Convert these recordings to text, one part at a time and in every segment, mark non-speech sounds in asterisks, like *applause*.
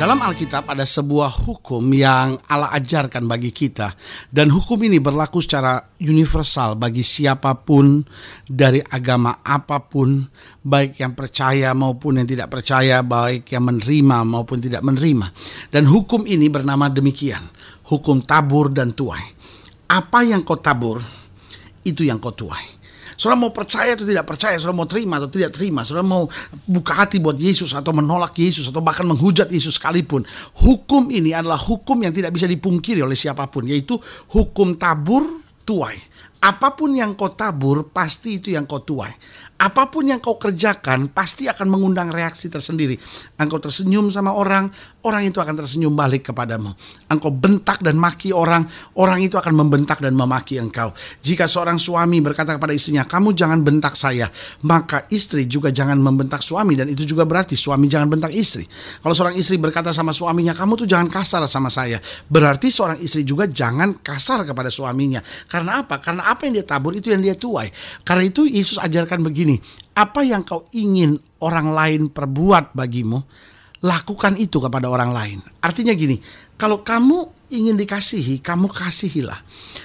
dalam Alkitab ada sebuah hukum yang Allah ajarkan bagi kita dan hukum ini berlaku secara universal bagi siapapun dari agama apapun baik yang percaya maupun yang tidak percaya baik yang menerima maupun tidak menerima dan hukum ini bernama demikian hukum tabur dan tuai apa yang kau tabur itu yang kau tuai Saudara mau percaya atau tidak percaya, saudara mau terima atau tidak terima, saudara mau buka hati buat Yesus atau menolak Yesus atau bahkan menghujat Yesus sekalipun. Hukum ini adalah hukum yang tidak bisa dipungkiri oleh siapapun, yaitu hukum tabur tuai. Apapun yang kau tabur, pasti itu yang kau tuai. Apapun yang kau kerjakan, pasti akan mengundang reaksi tersendiri. Engkau tersenyum sama orang, orang itu akan tersenyum balik kepadamu. Engkau bentak dan maki orang, orang itu akan membentak dan memaki engkau. Jika seorang suami berkata kepada istrinya, "Kamu jangan bentak saya," maka istri juga jangan membentak suami dan itu juga berarti suami jangan bentak istri. Kalau seorang istri berkata sama suaminya, "Kamu tuh jangan kasar sama saya," berarti seorang istri juga jangan kasar kepada suaminya. Karena apa? Karena apa yang dia tabur itu yang dia tuai. Karena itu Yesus ajarkan begini, apa yang kau ingin orang lain perbuat bagimu, lakukan itu kepada orang lain. Artinya gini, kalau kamu ingin dikasihi, kamu kasihilah.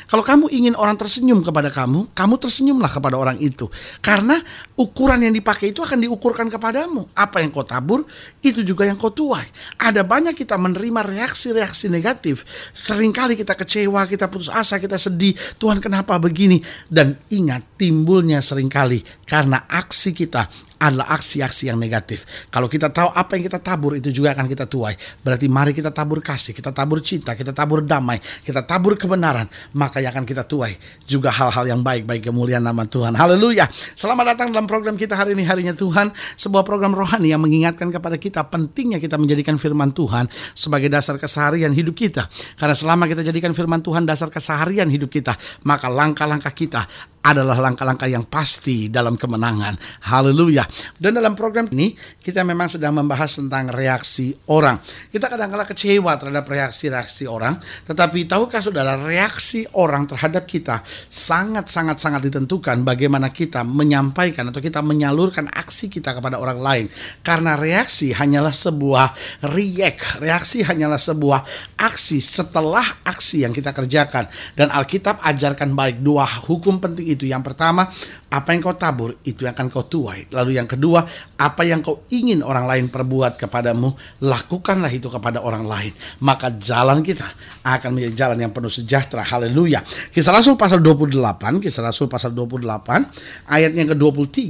Kalau kamu ingin orang tersenyum kepada kamu, kamu tersenyumlah kepada orang itu. Karena ukuran yang dipakai itu akan diukurkan kepadamu. Apa yang kau tabur, itu juga yang kau tuai. Ada banyak kita menerima reaksi-reaksi negatif. Seringkali kita kecewa, kita putus asa, kita sedih. Tuhan kenapa begini? Dan ingat, timbulnya seringkali karena aksi kita adalah aksi-aksi yang negatif. Kalau kita tahu apa yang kita tabur itu juga akan kita tuai. Berarti mari kita tabur kasih, kita tabur cinta, kita tabur damai, kita tabur kebenaran, maka yang akan kita tuai juga hal-hal yang baik baik kemuliaan nama Tuhan. Haleluya. Selamat datang dalam program kita hari ini harinya Tuhan, sebuah program rohani yang mengingatkan kepada kita pentingnya kita menjadikan firman Tuhan sebagai dasar keseharian hidup kita. Karena selama kita jadikan firman Tuhan dasar keseharian hidup kita, maka langkah-langkah kita adalah langkah-langkah yang pasti dalam kemenangan. Haleluya. Dan dalam program ini kita memang sedang membahas tentang reaksi orang. Kita kadang-kala kecewa terhadap reaksi-reaksi orang, tetapi tahukah saudara reaksi orang terhadap kita sangat-sangat sangat ditentukan bagaimana kita menyampaikan atau kita menyalurkan aksi kita kepada orang lain. Karena reaksi hanyalah sebuah react, reaksi hanyalah sebuah aksi setelah aksi yang kita kerjakan. Dan Alkitab ajarkan baik dua hukum penting itu. Yang pertama, apa yang kau tabur itu yang akan kau tuai. Lalu yang kedua, apa yang kau ingin orang lain perbuat kepadamu, lakukanlah itu kepada orang lain. Maka jalan kita akan menjadi jalan yang penuh sejahtera. Haleluya. Kisah Rasul pasal 28, Kisah Rasul pasal 28, ayat yang ke-23,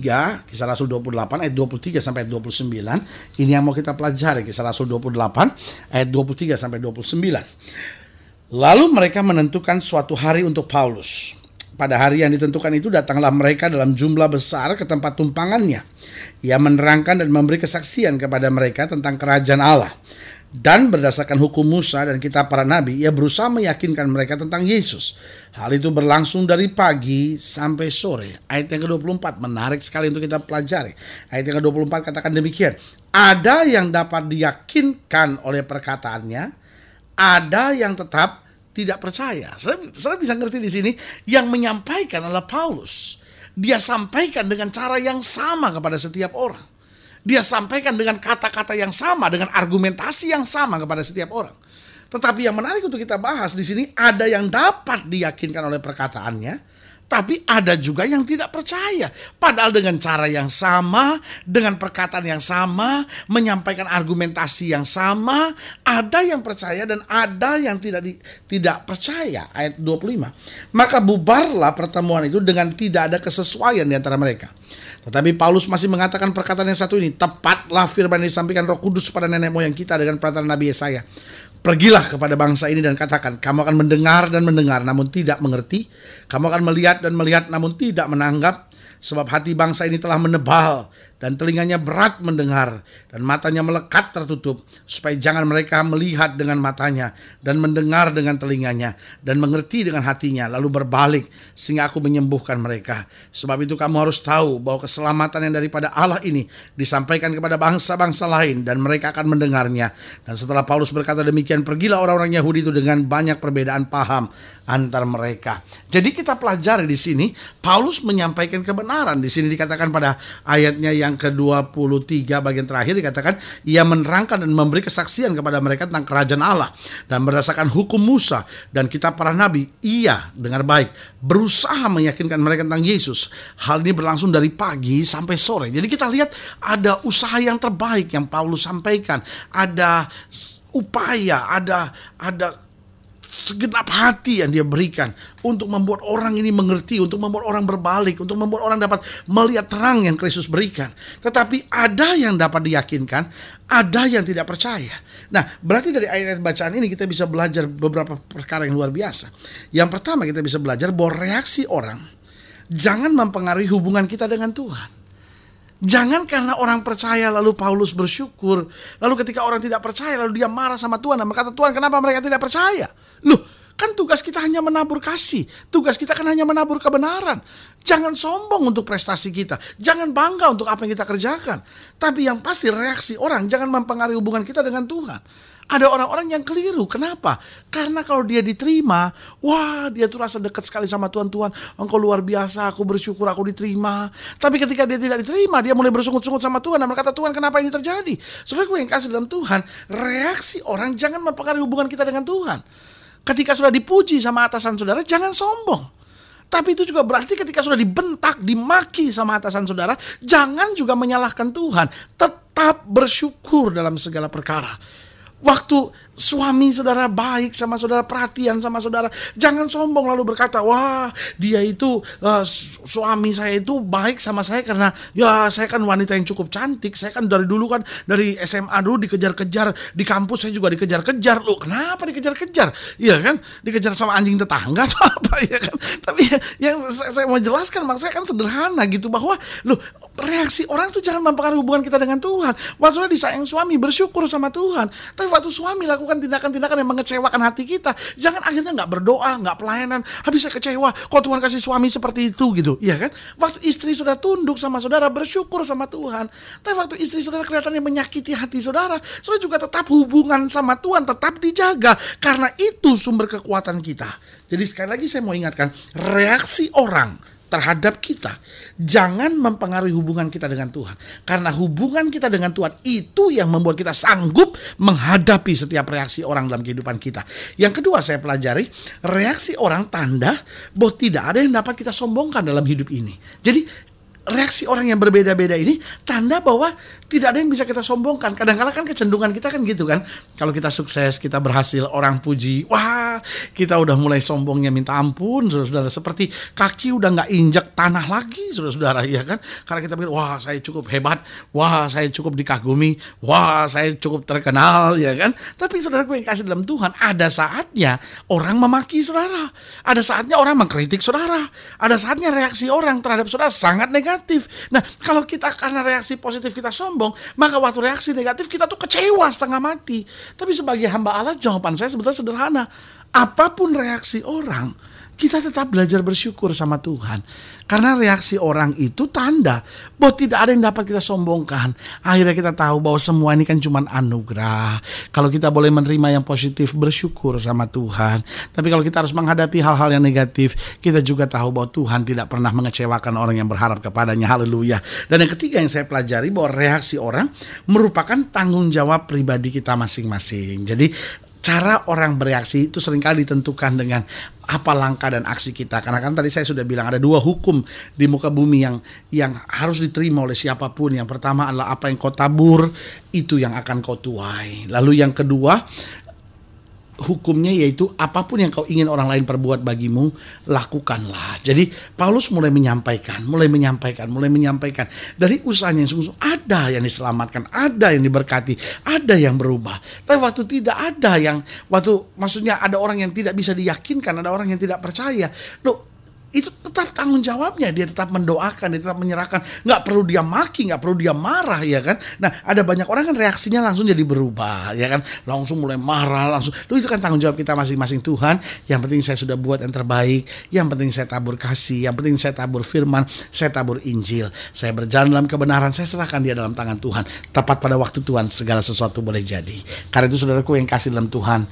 Kisah Rasul 28 ayat 23 sampai 29. Ini yang mau kita pelajari, Kisah Rasul 28 ayat 23 sampai 29. Lalu mereka menentukan suatu hari untuk Paulus pada hari yang ditentukan itu datanglah mereka dalam jumlah besar ke tempat tumpangannya. Ia menerangkan dan memberi kesaksian kepada mereka tentang kerajaan Allah. Dan berdasarkan hukum Musa dan kitab para nabi, ia berusaha meyakinkan mereka tentang Yesus. Hal itu berlangsung dari pagi sampai sore. Ayat yang ke-24 menarik sekali untuk kita pelajari. Ayat yang ke-24 katakan demikian. Ada yang dapat diyakinkan oleh perkataannya, ada yang tetap tidak percaya. Saya, bisa ngerti di sini yang menyampaikan adalah Paulus. Dia sampaikan dengan cara yang sama kepada setiap orang. Dia sampaikan dengan kata-kata yang sama, dengan argumentasi yang sama kepada setiap orang. Tetapi yang menarik untuk kita bahas di sini ada yang dapat diyakinkan oleh perkataannya, tapi ada juga yang tidak percaya. Padahal dengan cara yang sama, dengan perkataan yang sama, menyampaikan argumentasi yang sama, ada yang percaya dan ada yang tidak di, tidak percaya. Ayat 25. Maka bubarlah pertemuan itu dengan tidak ada kesesuaian di antara mereka. Tetapi Paulus masih mengatakan perkataan yang satu ini, tepatlah firman yang disampaikan Roh Kudus pada nenek moyang kita dengan perantara Nabi Yesaya Pergilah kepada bangsa ini dan katakan, kamu akan mendengar dan mendengar namun tidak mengerti, kamu akan melihat dan melihat namun tidak menanggap, sebab hati bangsa ini telah menebal dan telinganya berat mendengar dan matanya melekat tertutup supaya jangan mereka melihat dengan matanya dan mendengar dengan telinganya dan mengerti dengan hatinya lalu berbalik sehingga aku menyembuhkan mereka sebab itu kamu harus tahu bahwa keselamatan yang daripada Allah ini disampaikan kepada bangsa-bangsa lain dan mereka akan mendengarnya dan setelah Paulus berkata demikian pergilah orang-orang Yahudi itu dengan banyak perbedaan paham antar mereka jadi kita pelajari di sini Paulus menyampaikan kebenaran di sini dikatakan pada ayatnya yang yang ke-23 bagian terakhir dikatakan ia menerangkan dan memberi kesaksian kepada mereka tentang kerajaan Allah dan berdasarkan hukum Musa dan kitab para nabi ia dengar baik berusaha meyakinkan mereka tentang Yesus. Hal ini berlangsung dari pagi sampai sore. Jadi kita lihat ada usaha yang terbaik yang Paulus sampaikan, ada upaya, ada ada segenap hati yang dia berikan untuk membuat orang ini mengerti, untuk membuat orang berbalik, untuk membuat orang dapat melihat terang yang Kristus berikan. Tetapi ada yang dapat diyakinkan, ada yang tidak percaya. Nah, berarti dari ayat-ayat bacaan ini kita bisa belajar beberapa perkara yang luar biasa. Yang pertama kita bisa belajar bahwa reaksi orang jangan mempengaruhi hubungan kita dengan Tuhan. Jangan karena orang percaya lalu Paulus bersyukur, lalu ketika orang tidak percaya lalu dia marah sama Tuhan dan berkata, "Tuhan, kenapa mereka tidak percaya?" Loh, kan tugas kita hanya menabur kasih, tugas kita kan hanya menabur kebenaran. Jangan sombong untuk prestasi kita, jangan bangga untuk apa yang kita kerjakan. Tapi yang pasti reaksi orang jangan mempengaruhi hubungan kita dengan Tuhan. Ada orang-orang yang keliru. Kenapa? Karena kalau dia diterima, wah dia tuh rasa dekat sekali sama Tuhan. Tuhan, engkau luar biasa, aku bersyukur aku diterima. Tapi ketika dia tidak diterima, dia mulai bersungut-sungut sama Tuhan. Dan berkata, Tuhan kenapa ini terjadi? Saudara gue yang kasih dalam Tuhan, reaksi orang jangan mempengaruhi hubungan kita dengan Tuhan. Ketika sudah dipuji sama atasan saudara, jangan sombong. Tapi itu juga berarti ketika sudah dibentak, dimaki sama atasan saudara, jangan juga menyalahkan Tuhan. Tetap bersyukur dalam segala perkara waktu suami saudara baik sama saudara perhatian sama saudara jangan sombong lalu berkata wah dia itu uh, suami saya itu baik sama saya karena ya saya kan wanita yang cukup cantik saya kan dari dulu kan dari SMA dulu dikejar-kejar di kampus saya juga dikejar-kejar lo kenapa dikejar-kejar iya kan dikejar sama anjing tetangga *laughs* atau apa ya kan tapi ya, yang saya, saya mau jelaskan maksudnya kan sederhana gitu bahwa lo reaksi orang tuh jangan mempengaruhi hubungan kita dengan Tuhan maksudnya disayang suami bersyukur sama Tuhan tapi waktu suami laku melakukan tindakan-tindakan yang mengecewakan hati kita. Jangan akhirnya nggak berdoa, nggak pelayanan. Habis saya kecewa, kok Tuhan kasih suami seperti itu gitu. Iya kan? Waktu istri sudah tunduk sama saudara, bersyukur sama Tuhan. Tapi waktu istri saudara kelihatannya menyakiti hati saudara, saudara juga tetap hubungan sama Tuhan, tetap dijaga. Karena itu sumber kekuatan kita. Jadi sekali lagi saya mau ingatkan, reaksi orang terhadap kita. Jangan mempengaruhi hubungan kita dengan Tuhan. Karena hubungan kita dengan Tuhan itu yang membuat kita sanggup menghadapi setiap reaksi orang dalam kehidupan kita. Yang kedua saya pelajari, reaksi orang tanda bahwa tidak ada yang dapat kita sombongkan dalam hidup ini. Jadi reaksi orang yang berbeda-beda ini tanda bahwa tidak ada yang bisa kita sombongkan. Kadang-kala kan kecenderungan kita kan gitu kan. Kalau kita sukses, kita berhasil, orang puji. Wah, kita udah mulai sombongnya minta ampun, saudara-saudara. Seperti kaki udah nggak injak tanah lagi, saudara-saudara. Ya kan? Karena kita pikir, wah saya cukup hebat. Wah, saya cukup dikagumi. Wah, saya cukup terkenal, ya kan? Tapi saudara yang kasih dalam Tuhan, ada saatnya orang memaki saudara. Ada saatnya orang mengkritik saudara. Ada saatnya reaksi orang terhadap saudara sangat negatif negatif. Nah, kalau kita karena reaksi positif kita sombong, maka waktu reaksi negatif kita tuh kecewa setengah mati. Tapi sebagai hamba Allah, jawaban saya sebetulnya sederhana. Apapun reaksi orang, kita tetap belajar bersyukur sama Tuhan. Karena reaksi orang itu tanda bahwa tidak ada yang dapat kita sombongkan. Akhirnya kita tahu bahwa semua ini kan cuma anugerah. Kalau kita boleh menerima yang positif, bersyukur sama Tuhan. Tapi kalau kita harus menghadapi hal-hal yang negatif, kita juga tahu bahwa Tuhan tidak pernah mengecewakan orang yang berharap kepadanya. Haleluya. Dan yang ketiga yang saya pelajari bahwa reaksi orang merupakan tanggung jawab pribadi kita masing-masing. Jadi cara orang bereaksi itu seringkali ditentukan dengan apa langkah dan aksi kita. Karena kan tadi saya sudah bilang ada dua hukum di muka bumi yang yang harus diterima oleh siapapun. Yang pertama adalah apa yang kau tabur itu yang akan kau tuai. Lalu yang kedua hukumnya yaitu apapun yang kau ingin orang lain perbuat bagimu lakukanlah. Jadi Paulus mulai menyampaikan, mulai menyampaikan, mulai menyampaikan dari usahanya yang sungguh ada yang diselamatkan, ada yang diberkati, ada yang berubah. Tapi waktu tidak ada yang waktu maksudnya ada orang yang tidak bisa diyakinkan, ada orang yang tidak percaya. Loh, itu tetap tanggung jawabnya dia tetap mendoakan dia tetap menyerahkan nggak perlu dia maki nggak perlu dia marah ya kan nah ada banyak orang kan reaksinya langsung jadi berubah ya kan langsung mulai marah langsung lu itu kan tanggung jawab kita masing-masing Tuhan yang penting saya sudah buat yang terbaik yang penting saya tabur kasih yang penting saya tabur firman saya tabur Injil saya berjalan dalam kebenaran saya serahkan dia dalam tangan Tuhan tepat pada waktu Tuhan segala sesuatu boleh jadi karena itu saudaraku yang kasih dalam Tuhan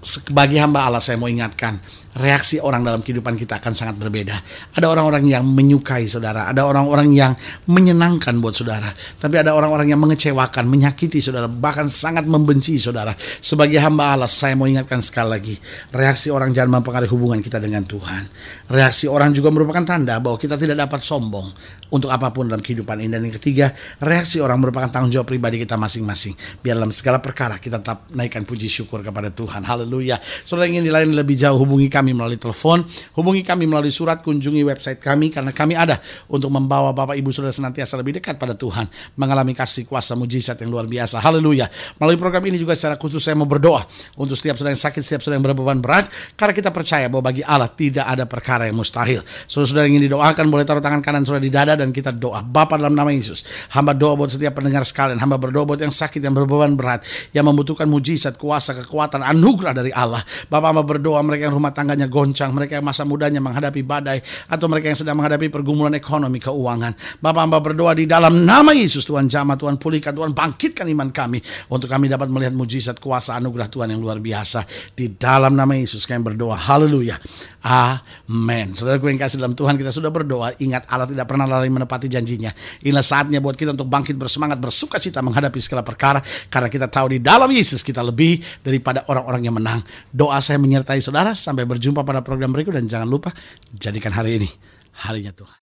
sebagai hamba Allah saya mau ingatkan reaksi orang dalam kehidupan kita akan sangat berbeda. Ada orang-orang yang menyukai saudara, ada orang-orang yang menyenangkan buat saudara, tapi ada orang-orang yang mengecewakan, menyakiti saudara, bahkan sangat membenci saudara. Sebagai hamba Allah, saya mau ingatkan sekali lagi, reaksi orang jangan mempengaruhi hubungan kita dengan Tuhan. Reaksi orang juga merupakan tanda bahwa kita tidak dapat sombong untuk apapun dalam kehidupan ini. Dan yang ketiga, reaksi orang merupakan tanggung jawab pribadi kita masing-masing. Biar dalam segala perkara kita tetap naikkan puji syukur kepada Tuhan. Haleluya. Saudara ingin dilayani lebih jauh, hubungi kami kami melalui telepon, hubungi kami melalui surat, kunjungi website kami karena kami ada untuk membawa Bapak Ibu Saudara senantiasa lebih dekat pada Tuhan, mengalami kasih kuasa mujizat yang luar biasa. Haleluya. Melalui program ini juga secara khusus saya mau berdoa untuk setiap saudara yang sakit, setiap saudara yang berbeban berat karena kita percaya bahwa bagi Allah tidak ada perkara yang mustahil. Saudara-saudara ingin didoakan boleh taruh tangan kanan saudara di dada dan kita doa. Bapa dalam nama Yesus, hamba doa buat setiap pendengar sekalian, hamba berdoa buat yang sakit, yang berbeban berat, yang membutuhkan mujizat, kuasa, kekuatan, anugerah dari Allah. Bapak hamba berdoa mereka yang rumah tangga mudanya goncang, mereka yang masa mudanya menghadapi badai, atau mereka yang sedang menghadapi pergumulan ekonomi keuangan. Bapak hamba berdoa di dalam nama Yesus Tuhan jama, Tuhan pulihkan, Tuhan bangkitkan iman kami untuk kami dapat melihat mujizat kuasa anugerah Tuhan yang luar biasa. Di dalam nama Yesus kami berdoa. Haleluya. Amin. Saudara gue yang kasih dalam Tuhan kita sudah berdoa. Ingat Allah tidak pernah lari menepati janjinya. Inilah saatnya buat kita untuk bangkit bersemangat, bersuka cita menghadapi segala perkara. Karena kita tahu di dalam Yesus kita lebih daripada orang-orang yang menang. Doa saya menyertai saudara sampai berjumpa Jumpa pada program berikut dan jangan lupa jadikan hari ini harinya Tuhan.